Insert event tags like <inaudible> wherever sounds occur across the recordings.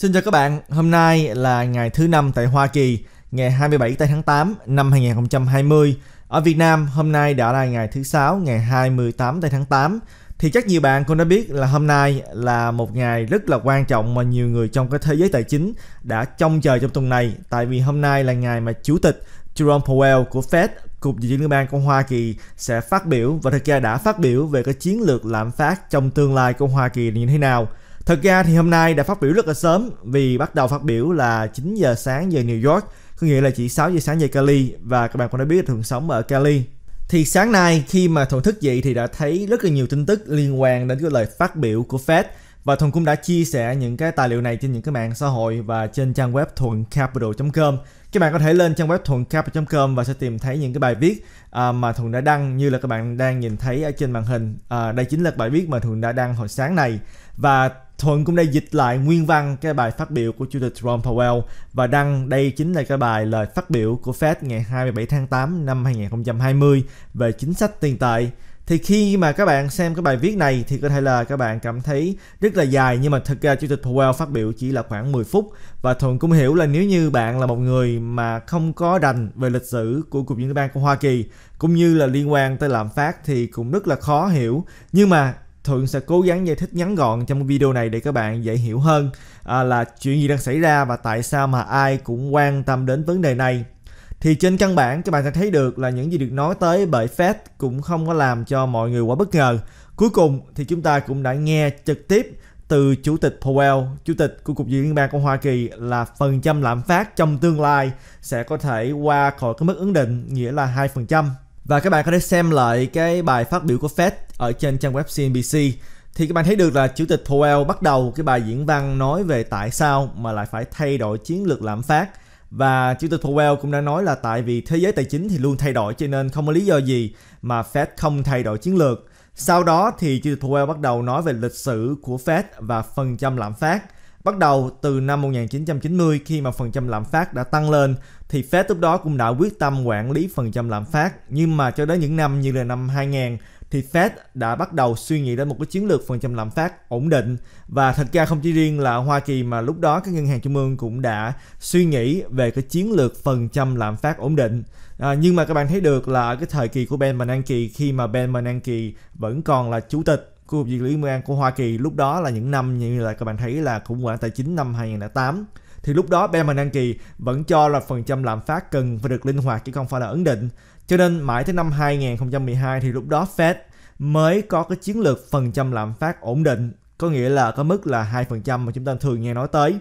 Xin chào các bạn, hôm nay là ngày thứ năm tại Hoa Kỳ, ngày 27 tháng 8 năm 2020. Ở Việt Nam, hôm nay đã là ngày thứ sáu, ngày 28 tháng 8. Thì chắc nhiều bạn cũng đã biết là hôm nay là một ngày rất là quan trọng mà nhiều người trong cái thế giới tài chính đã trông chờ trong tuần này. Tại vì hôm nay là ngày mà Chủ tịch Jerome Powell của Fed Cục Dự trữ Liên bang của Hoa Kỳ sẽ phát biểu và thực ra đã phát biểu về cái chiến lược lạm phát trong tương lai của Hoa Kỳ như thế nào. Thật ra thì hôm nay đã phát biểu rất là sớm vì bắt đầu phát biểu là 9 giờ sáng giờ New York, có nghĩa là chỉ 6 giờ sáng giờ Cali và các bạn cũng đã biết thường sống ở Cali. Thì sáng nay khi mà thuận thức dậy thì đã thấy rất là nhiều tin tức liên quan đến cái lời phát biểu của Fed và Thuận cũng đã chia sẻ những cái tài liệu này trên những cái mạng xã hội và trên trang web thuậncapital.com. Các bạn có thể lên trang web thuậncapital.com và sẽ tìm thấy những cái bài viết à, mà Thuận đã đăng như là các bạn đang nhìn thấy ở trên màn hình. Uh, đây chính là bài viết mà Thuận đã đăng hồi sáng này và Thuận cũng đã dịch lại nguyên văn cái bài phát biểu của Chủ tịch Jerome Powell và đăng đây chính là cái bài lời phát biểu của Fed ngày 27 tháng 8 năm 2020 về chính sách tiền tệ. Thì khi mà các bạn xem cái bài viết này thì có thể là các bạn cảm thấy rất là dài nhưng mà thực ra Chủ tịch Powell phát biểu chỉ là khoảng 10 phút và Thuận cũng hiểu là nếu như bạn là một người mà không có đành về lịch sử của Cục Dự trữ Ban của Hoa Kỳ cũng như là liên quan tới lạm phát thì cũng rất là khó hiểu. Nhưng mà Thường sẽ cố gắng giải thích ngắn gọn trong video này để các bạn dễ hiểu hơn à, là chuyện gì đang xảy ra và tại sao mà ai cũng quan tâm đến vấn đề này. Thì trên căn bản các bạn sẽ thấy được là những gì được nói tới bởi Fed cũng không có làm cho mọi người quá bất ngờ. Cuối cùng thì chúng ta cũng đã nghe trực tiếp từ Chủ tịch Powell, Chủ tịch của Cục dự Liên bang của Hoa Kỳ là phần trăm lạm phát trong tương lai sẽ có thể qua khỏi cái mức ứng định nghĩa là 2%. Và các bạn có thể xem lại cái bài phát biểu của Fed ở trên trang web CNBC thì các bạn thấy được là chủ tịch Powell bắt đầu cái bài diễn văn nói về tại sao mà lại phải thay đổi chiến lược lạm phát và chủ tịch Powell cũng đã nói là tại vì thế giới tài chính thì luôn thay đổi cho nên không có lý do gì mà Fed không thay đổi chiến lược. Sau đó thì chủ tịch Powell bắt đầu nói về lịch sử của Fed và phần trăm lạm phát. Bắt đầu từ năm 1990 khi mà phần trăm lạm phát đã tăng lên thì Fed lúc đó cũng đã quyết tâm quản lý phần trăm lạm phát nhưng mà cho đến những năm như là năm 2000 thì Fed đã bắt đầu suy nghĩ đến một cái chiến lược phần trăm lạm phát ổn định và thật ra không chỉ riêng là Hoa Kỳ mà lúc đó các ngân hàng trung ương cũng đã suy nghĩ về cái chiến lược phần trăm lạm phát ổn định. À, nhưng mà các bạn thấy được là ở cái thời kỳ của Ben Bernanke khi mà Ben Bernanke vẫn còn là chủ tịch của Cục dự trữ Liên bang của Hoa Kỳ lúc đó là những năm như là các bạn thấy là khủng hoảng tài chính năm 2008 thì lúc đó Ben Bernanke vẫn cho là phần trăm lạm phát cần phải được linh hoạt chứ không phải là ấn định cho nên mãi tới năm 2012 thì lúc đó Fed mới có cái chiến lược phần trăm lạm phát ổn định, có nghĩa là có mức là 2% mà chúng ta thường nghe nói tới.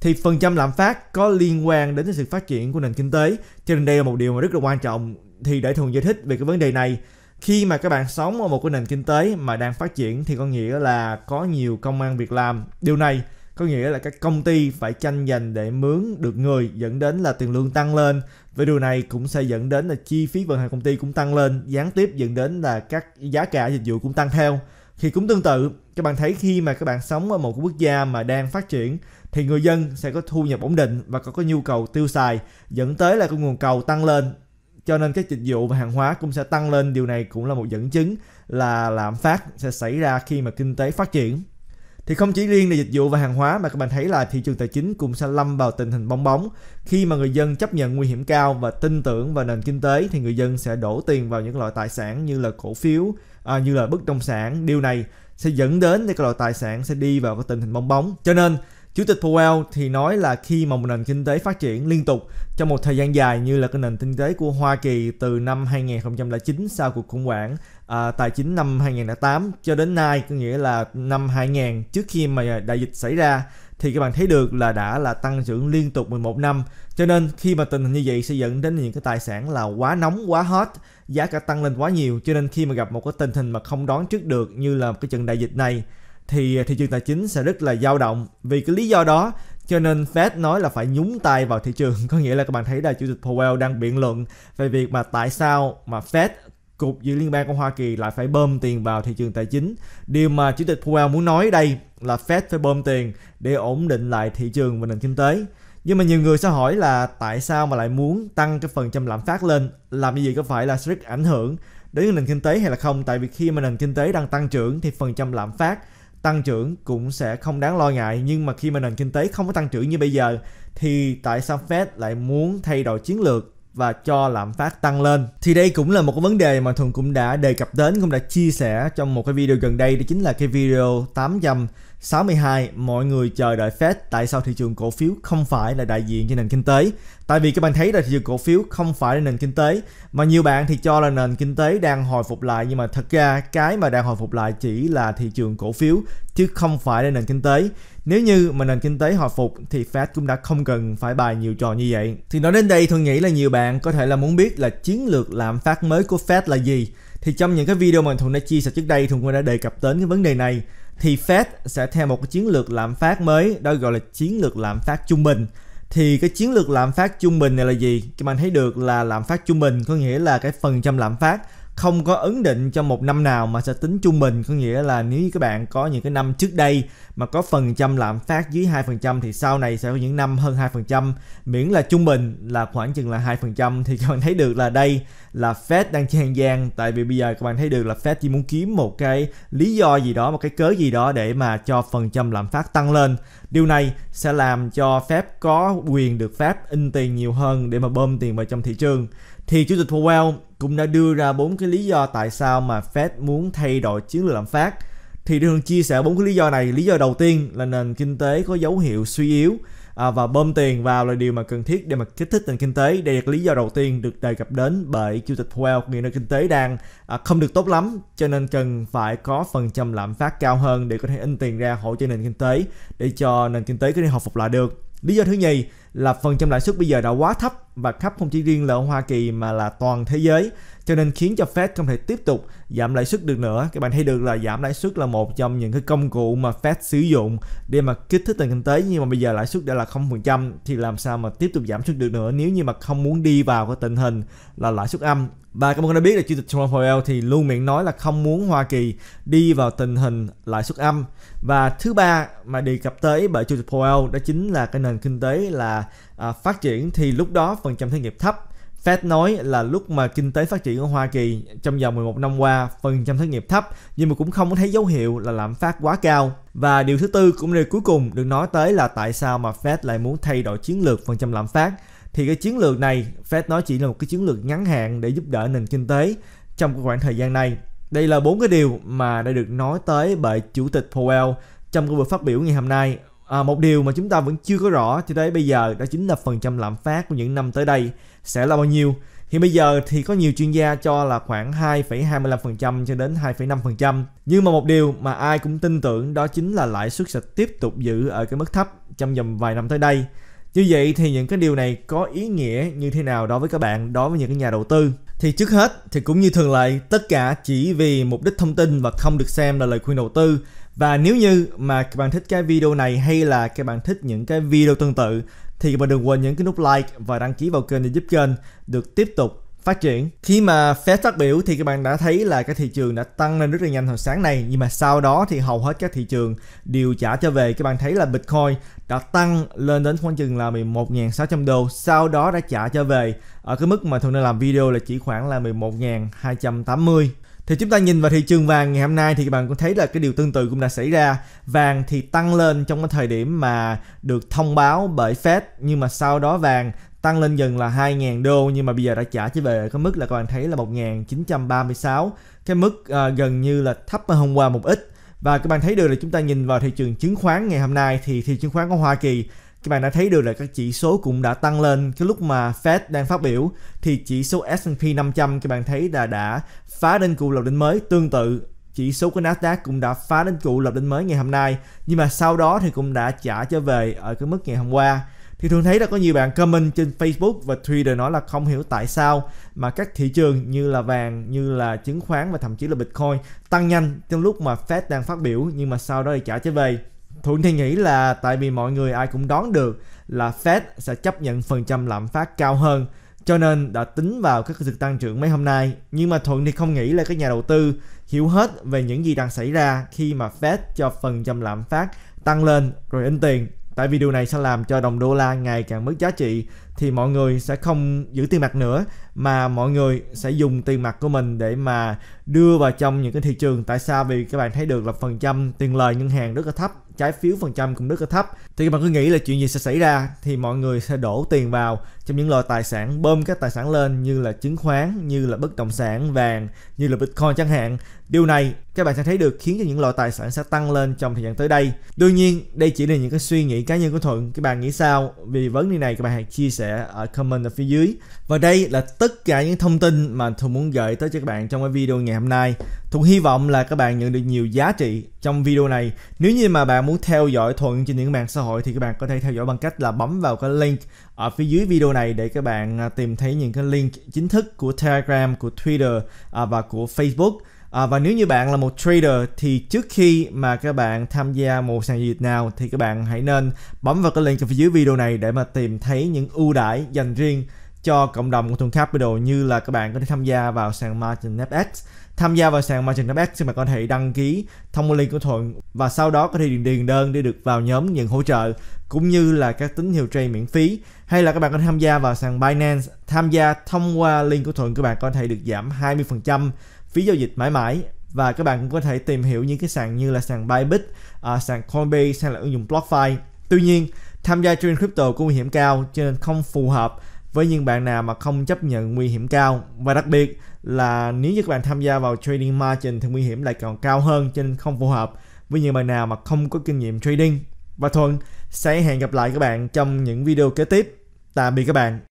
Thì phần trăm lạm phát có liên quan đến sự phát triển của nền kinh tế, cho nên đây là một điều mà rất là quan trọng. Thì để thường giải thích về cái vấn đề này, khi mà các bạn sống ở một cái nền kinh tế mà đang phát triển thì có nghĩa là có nhiều công an việc làm. Điều này có nghĩa là các công ty phải tranh giành để mướn được người dẫn đến là tiền lương tăng lên và điều này cũng sẽ dẫn đến là chi phí vận hành công ty cũng tăng lên, gián tiếp dẫn đến là các giá cả dịch vụ cũng tăng theo. Thì cũng tương tự, các bạn thấy khi mà các bạn sống ở một quốc gia mà đang phát triển thì người dân sẽ có thu nhập ổn định và có, có nhu cầu tiêu xài dẫn tới là cái nguồn cầu tăng lên cho nên các dịch vụ và hàng hóa cũng sẽ tăng lên điều này cũng là một dẫn chứng là lạm phát sẽ xảy ra khi mà kinh tế phát triển thì không chỉ riêng là dịch vụ và hàng hóa mà các bạn thấy là thị trường tài chính cũng sẽ lâm vào tình hình bong bóng. Khi mà người dân chấp nhận nguy hiểm cao và tin tưởng vào nền kinh tế thì người dân sẽ đổ tiền vào những loại tài sản như là cổ phiếu, à, như là bất động sản. Điều này sẽ dẫn đến các loại tài sản sẽ đi vào cái tình hình bong bóng. Cho nên Chủ tịch Powell thì nói là khi mà một nền kinh tế phát triển liên tục trong một thời gian dài như là cái nền kinh tế của Hoa Kỳ từ năm 2009 sau cuộc khủng hoảng à, tài chính năm 2008 cho đến nay có nghĩa là năm 2000 trước khi mà đại dịch xảy ra thì các bạn thấy được là đã là tăng trưởng liên tục 11 năm. Cho nên khi mà tình hình như vậy sẽ dẫn đến những cái tài sản là quá nóng, quá hot, giá cả tăng lên quá nhiều. Cho nên khi mà gặp một cái tình hình mà không đoán trước được như là cái trận đại dịch này thì à, thị trường tài chính sẽ rất là dao động vì cái lý do đó cho nên Fed nói là phải nhúng tay vào thị trường <laughs> có nghĩa là các bạn thấy là chủ tịch Powell đang biện luận về việc mà tại sao mà Fed cục dự liên bang của Hoa Kỳ lại phải bơm tiền vào thị trường tài chính điều mà chủ tịch Powell muốn nói đây là Fed phải bơm tiền để ổn định lại thị trường và nền kinh tế nhưng mà nhiều người sẽ hỏi là tại sao mà lại muốn tăng cái phần trăm lạm phát lên làm gì vậy có phải là rất ảnh hưởng đến nền kinh tế hay là không tại vì khi mà nền kinh tế đang tăng trưởng thì phần trăm lạm phát tăng trưởng cũng sẽ không đáng lo ngại nhưng mà khi mà nền kinh tế không có tăng trưởng như bây giờ thì tại sao Fed lại muốn thay đổi chiến lược và cho lạm phát tăng lên thì đây cũng là một cái vấn đề mà thuần cũng đã đề cập đến cũng đã chia sẻ trong một cái video gần đây đó chính là cái video 862 mọi người chờ đợi Fed tại sao thị trường cổ phiếu không phải là đại diện cho nền kinh tế tại vì các bạn thấy là thị trường cổ phiếu không phải là nền kinh tế mà nhiều bạn thì cho là nền kinh tế đang hồi phục lại nhưng mà thật ra cái mà đang hồi phục lại chỉ là thị trường cổ phiếu chứ không phải là nền kinh tế nếu như mà nền kinh tế hồi phục thì Fed cũng đã không cần phải bài nhiều trò như vậy. Thì nói đến đây thường nghĩ là nhiều bạn có thể là muốn biết là chiến lược lạm phát mới của Fed là gì. Thì trong những cái video mà Thuận đã chia sẻ trước đây Thuận cũng đã đề cập đến cái vấn đề này. Thì Fed sẽ theo một cái chiến lược lạm phát mới đó gọi là chiến lược lạm phát trung bình. Thì cái chiến lược lạm phát trung bình này là gì? Các bạn thấy được là lạm phát trung bình có nghĩa là cái phần trăm lạm phát không có ấn định cho một năm nào mà sẽ tính trung bình có nghĩa là nếu như các bạn có những cái năm trước đây mà có phần trăm lạm phát dưới 2% thì sau này sẽ có những năm hơn 2% miễn là trung bình là khoảng chừng là 2% thì các bạn thấy được là đây là Fed đang trang gian tại vì bây giờ các bạn thấy được là Fed chỉ muốn kiếm một cái lý do gì đó một cái cớ gì đó để mà cho phần trăm lạm phát tăng lên điều này sẽ làm cho Fed có quyền được phép in tiền nhiều hơn để mà bơm tiền vào trong thị trường thì chủ tịch Powell cũng đã đưa ra bốn cái lý do tại sao mà Fed muốn thay đổi chiến lược lạm phát. Thì thường chia sẻ bốn cái lý do này. Lý do đầu tiên là nền kinh tế có dấu hiệu suy yếu à, và bơm tiền vào là điều mà cần thiết để mà kích thích nền kinh tế. Đây là lý do đầu tiên được đề cập đến bởi chủ tịch Powell, nghĩa nền kinh tế đang à, không được tốt lắm, cho nên cần phải có phần trăm lạm phát cao hơn để có thể in tiền ra hỗ trợ nền kinh tế để cho nền kinh tế có thể hồi phục lại được. Lý do thứ nhì là phần trăm lãi suất bây giờ đã quá thấp và thấp không chỉ riêng là ở Hoa Kỳ mà là toàn thế giới cho nên khiến cho Fed không thể tiếp tục giảm lãi suất được nữa. Các bạn thấy được là giảm lãi suất là một trong những cái công cụ mà Fed sử dụng để mà kích thích nền kinh tế nhưng mà bây giờ lãi suất đã là 0% thì làm sao mà tiếp tục giảm suất được nữa nếu như mà không muốn đi vào cái tình hình là lãi suất âm và các bạn đã biết là Chủ tịch trump Powell thì luôn miệng nói là không muốn Hoa Kỳ đi vào tình hình lãi suất âm. Và thứ ba mà đề cập tới bởi Chủ tịch Powell đó chính là cái nền kinh tế là à, phát triển thì lúc đó phần trăm thất nghiệp thấp. Fed nói là lúc mà kinh tế phát triển ở Hoa Kỳ trong vòng 11 năm qua phần trăm thất nghiệp thấp nhưng mà cũng không có thấy dấu hiệu là lạm phát quá cao. Và điều thứ tư cũng là điều cuối cùng được nói tới là tại sao mà Fed lại muốn thay đổi chiến lược phần trăm lạm phát thì cái chiến lược này Fed nói chỉ là một cái chiến lược ngắn hạn để giúp đỡ nền kinh tế trong khoảng thời gian này đây là bốn cái điều mà đã được nói tới bởi chủ tịch Powell trong cái buổi phát biểu ngày hôm nay à, một điều mà chúng ta vẫn chưa có rõ cho tới bây giờ đó chính là phần trăm lạm phát của những năm tới đây sẽ là bao nhiêu Hiện bây giờ thì có nhiều chuyên gia cho là khoảng 2,25% cho đến 2,5%. Nhưng mà một điều mà ai cũng tin tưởng đó chính là lãi suất sẽ tiếp tục giữ ở cái mức thấp trong vòng vài năm tới đây. Như vậy thì những cái điều này có ý nghĩa như thế nào đối với các bạn, đối với những cái nhà đầu tư? Thì trước hết thì cũng như thường lệ, tất cả chỉ vì mục đích thông tin và không được xem là lời khuyên đầu tư. Và nếu như mà các bạn thích cái video này hay là các bạn thích những cái video tương tự thì các bạn đừng quên nhấn cái nút like và đăng ký vào kênh để giúp kênh được tiếp tục phát triển khi mà Fed phát biểu thì các bạn đã thấy là cái thị trường đã tăng lên rất là nhanh hồi sáng này nhưng mà sau đó thì hầu hết các thị trường đều trả trở về các bạn thấy là Bitcoin đã tăng lên đến khoảng chừng là 11.600 đô sau đó đã trả trở về ở cái mức mà thường nên làm video là chỉ khoảng là 11.280 thì chúng ta nhìn vào thị trường vàng ngày hôm nay thì các bạn cũng thấy là cái điều tương tự cũng đã xảy ra vàng thì tăng lên trong cái thời điểm mà được thông báo bởi Fed nhưng mà sau đó vàng tăng lên gần là 2.000 đô nhưng mà bây giờ đã trả trở về cái mức là các bạn thấy là 1.936 cái mức à, gần như là thấp hơn hôm qua một ít và các bạn thấy được là chúng ta nhìn vào thị trường chứng khoán ngày hôm nay thì thị trường chứng khoán của Hoa Kỳ các bạn đã thấy được là các chỉ số cũng đã tăng lên cái lúc mà Fed đang phát biểu thì chỉ số S&P 500 các bạn thấy là đã phá đến cũ lập đỉnh mới tương tự chỉ số của Nasdaq cũng đã phá đến cũ lập đỉnh mới ngày hôm nay nhưng mà sau đó thì cũng đã trả trở về ở cái mức ngày hôm qua thì thường thấy là có nhiều bạn comment trên Facebook và Twitter nói là không hiểu tại sao mà các thị trường như là vàng, như là chứng khoán và thậm chí là Bitcoin tăng nhanh trong lúc mà Fed đang phát biểu nhưng mà sau đó thì trả trở về. Thuận thì nghĩ là tại vì mọi người ai cũng đoán được là Fed sẽ chấp nhận phần trăm lạm phát cao hơn cho nên đã tính vào các sự tăng trưởng mấy hôm nay. Nhưng mà Thuận thì không nghĩ là các nhà đầu tư hiểu hết về những gì đang xảy ra khi mà Fed cho phần trăm lạm phát tăng lên rồi in tiền Tại vì điều này sẽ làm cho đồng đô la ngày càng mất giá trị thì mọi người sẽ không giữ tiền mặt nữa mà mọi người sẽ dùng tiền mặt của mình để mà đưa vào trong những cái thị trường tại sao vì các bạn thấy được là phần trăm tiền lời ngân hàng rất là thấp trái phiếu phần trăm cũng rất là thấp thì các bạn cứ nghĩ là chuyện gì sẽ xảy ra thì mọi người sẽ đổ tiền vào trong những loại tài sản bơm các tài sản lên như là chứng khoán như là bất động sản vàng như là bitcoin chẳng hạn điều này các bạn sẽ thấy được khiến cho những loại tài sản sẽ tăng lên trong thời gian tới đây đương nhiên đây chỉ là những cái suy nghĩ cá nhân của thuận các bạn nghĩ sao vì vấn đề này các bạn hãy chia sẻ sẽ ở à, comment ở phía dưới và đây là tất cả những thông tin mà thu muốn gửi tới cho các bạn trong cái video ngày hôm nay thu hy vọng là các bạn nhận được nhiều giá trị trong video này nếu như mà bạn muốn theo dõi thuận trên những mạng xã hội thì các bạn có thể theo dõi bằng cách là bấm vào cái link ở phía dưới video này để các bạn à, tìm thấy những cái link chính thức của telegram của twitter à, và của facebook À, và nếu như bạn là một trader thì trước khi mà các bạn tham gia một sàn giao dịch nào thì các bạn hãy nên bấm vào cái link ở phía dưới video này để mà tìm thấy những ưu đãi dành riêng cho cộng đồng của Thuần Capital như là các bạn có thể tham gia vào sàn Margin FX. Tham gia vào sàn Margin FX thì bạn có thể đăng ký thông qua link của Thuận và sau đó có thể điền điền đơn để được vào nhóm nhận hỗ trợ cũng như là các tín hiệu trade miễn phí hay là các bạn có thể tham gia vào sàn Binance tham gia thông qua link của Thuận các bạn có thể được giảm 20% phí giao dịch mãi mãi và các bạn cũng có thể tìm hiểu những cái sàn như là sàn Bybit, à, sàn Coinbase hay là ứng dụng BlockFi. Tuy nhiên, tham gia trên crypto có nguy hiểm cao cho nên không phù hợp với những bạn nào mà không chấp nhận nguy hiểm cao và đặc biệt là nếu như các bạn tham gia vào trading margin thì nguy hiểm lại còn cao hơn cho nên không phù hợp với những bạn nào mà không có kinh nghiệm trading. Và Thuận sẽ hẹn gặp lại các bạn trong những video kế tiếp. Tạm biệt các bạn.